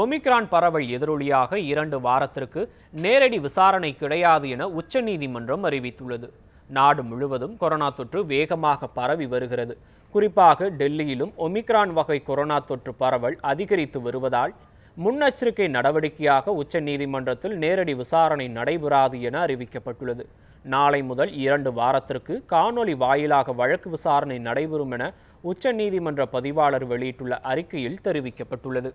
omicron பரவல் எதிரொலியாக இரண்டு வாரத்திற்கு நேரடி விசாரணை கிடையாது என உச்சநீதிமன்றம் அறிவித்துள்ளது நாடு முழுவதும் கொரோனா தொற்று வேகமாக பரவி வருகிறது குறிப்பாக டெல்லியிலும் ஒமிக்ரான் வகை கொரோனா தொற்று பரவல் அதிகரித்து வருவதால் முன்னெச்சரிக்கை நடவடிக்கையாக உச்சநீதிமன்றத்தில் நேரடி விசாரணை நடைபெறாது என அறிவிக்கப்பட்டுள்ளது நாளை முதல் இரண்டு வாரத்திற்கு காணொலி வாயிலாக வழக்கு விசாரணை நடைபெறும் என உச்சநீதிமன்ற பதிவாளர் வெளியிட்டுள்ள அறிக்கையில் தெரிவிக்கப்பட்டுள்ளது